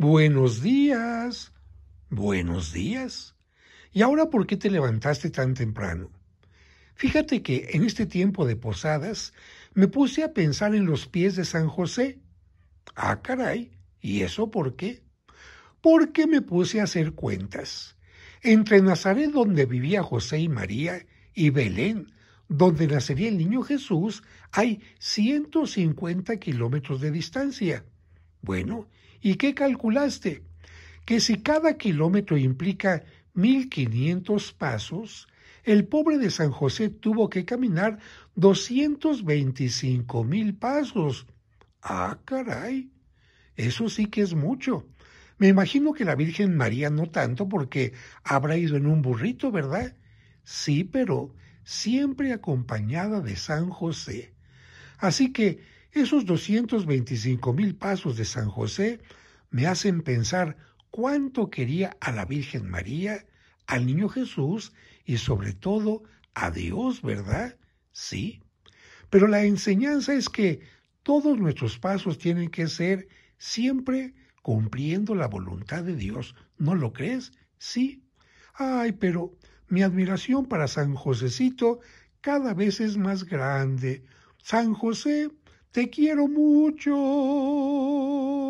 Buenos días. Buenos días. ¿Y ahora por qué te levantaste tan temprano? Fíjate que en este tiempo de posadas me puse a pensar en los pies de San José. Ah, caray. ¿Y eso por qué? Porque me puse a hacer cuentas. Entre Nazaret, donde vivía José y María, y Belén, donde nacería el niño Jesús, hay ciento cincuenta kilómetros de distancia. Bueno, ¿y qué calculaste? Que si cada kilómetro implica mil quinientos pasos, el pobre de San José tuvo que caminar veinticinco mil pasos. Ah, caray. Eso sí que es mucho. Me imagino que la Virgen María no tanto porque habrá ido en un burrito, ¿verdad? Sí, pero siempre acompañada de San José. Así que esos veinticinco mil pasos de San José me hacen pensar cuánto quería a la Virgen María, al niño Jesús y sobre todo a Dios, ¿verdad? Sí. Pero la enseñanza es que todos nuestros pasos tienen que ser siempre cumpliendo la voluntad de Dios. ¿No lo crees? Sí. Ay, pero mi admiración para San Josecito cada vez es más grande. San José te quiero mucho.